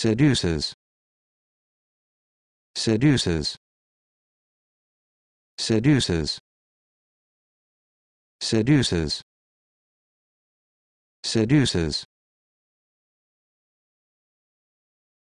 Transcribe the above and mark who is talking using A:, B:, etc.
A: seduces seduces seduces seduces seduces